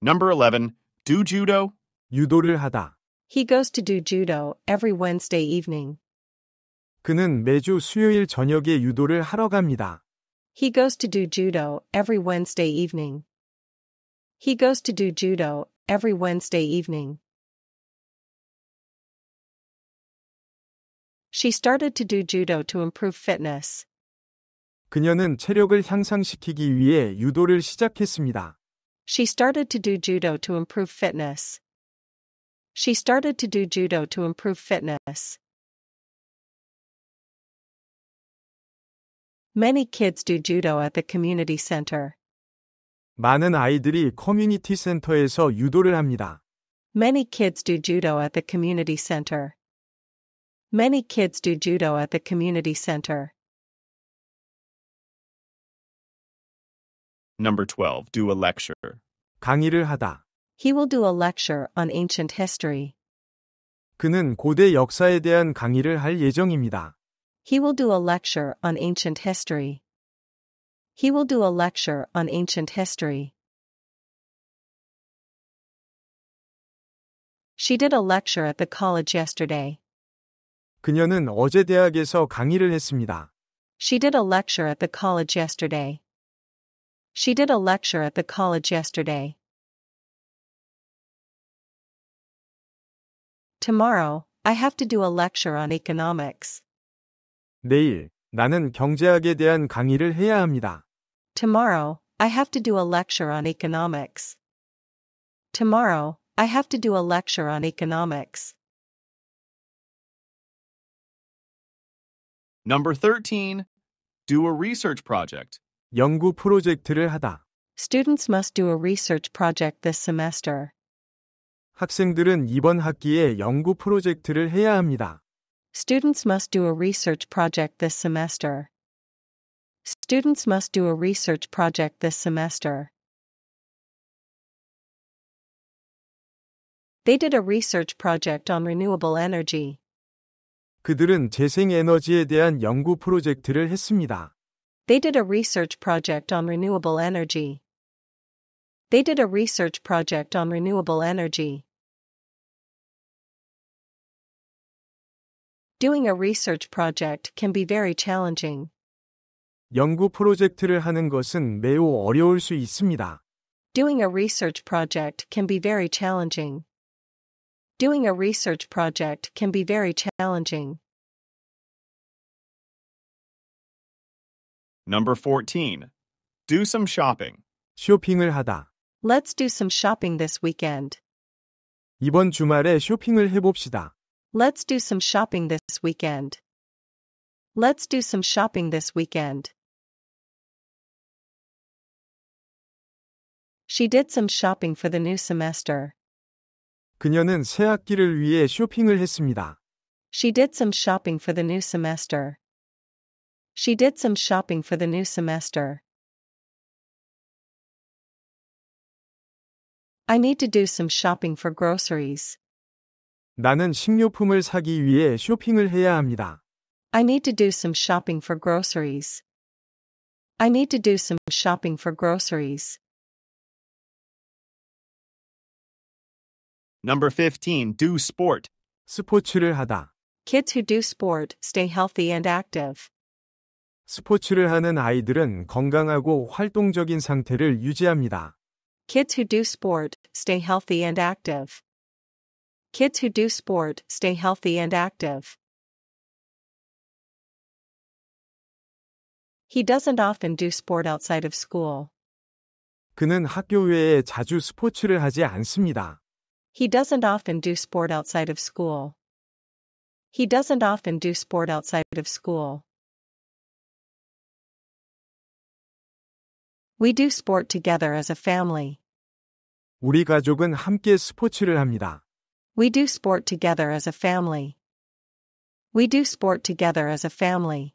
Number 11. Do judo. 유도를 하다. He goes to do judo every Wednesday evening. 그는 매주 수요일 저녁에 유도를 하러 갑니다. He goes to do judo every Wednesday evening. He goes to do judo every Wednesday evening. She started to do judo to improve fitness. 그녀는 체력을 향상시키기 위해 유도를 시작했습니다. She started to do judo to improve fitness. She started to do judo to improve fitness. Many kids do judo at the community center. 많은 아이들이 커뮤니티 센터에서 유도를 합니다. Many kids do judo at the community center. Many kids do judo at the community center. Number 12. Do a lecture. 강의를 하다. He will do a lecture on ancient history. 그는 고대 역사에 대한 강의를 할 예정입니다. He will do a lecture on ancient history. He will do a lecture on ancient history. She did a lecture at the college yesterday. 그녀는 어제 대학에서 강의를 했습니다. She did a lecture at the college yesterday. She did a lecture at the college yesterday. Tomorrow, I have to do a lecture on economics. 내일, 나는 경제학에 대한 강의를 해야 합니다. Tomorrow, I have to do a lecture on economics. Tomorrow, I have to do a lecture on economics. Number 13. Do a research project. 연구 프로젝트를 하다. Students must do a research project this semester. 학생들은 이번 학기에 연구 프로젝트를 해야 합니다. Students must do a research project this semester. Students must do a research project this semester. They did a research project on renewable energy. 그들은 재생에너지에 대한 연구 프로젝트를 했습니다. They did a research project on renewable energy. They did a research project on renewable energy. Doing a research project can be very challenging. 연구 프로젝트를 하는 것은 매우 어려울 수 있습니다. Doing a research project can be very challenging. Doing a research project can be very challenging. Number 14. Do some shopping. 쇼핑을 하다. Let's do some shopping this weekend. 이번 주말에 쇼핑을 해봅시다. Let's do some shopping this weekend. Let's do some shopping this weekend. She did some shopping for the new semester. 그녀는 새 학기를 위해 쇼핑을 했습니다. She did some shopping for the new semester. She did some shopping for the new semester. I need to do some shopping for groceries. 나는 식료품을 사기 위해 쇼핑을 해야 합니다. I need to do some shopping for groceries. I need to do some shopping for groceries. Number 15. Do sport. 스포츠를 하다. Kids who do sport stay healthy and active. 스포츠를 하는 아이들은 건강하고 활동적인 상태를 유지합니다. Kids who do sport stay healthy and active. Kids who do sport stay healthy and active. He doesn't often do sport outside of school. 그는 학교 외에 자주 스포츠를 하지 않습니다. He doesn't often do sport outside of school. He doesn't often do sport outside of school. We do sport together as a family. 우리 가족은 함께 스포츠를 합니다. We do sport together as a family. We do sport together as a family.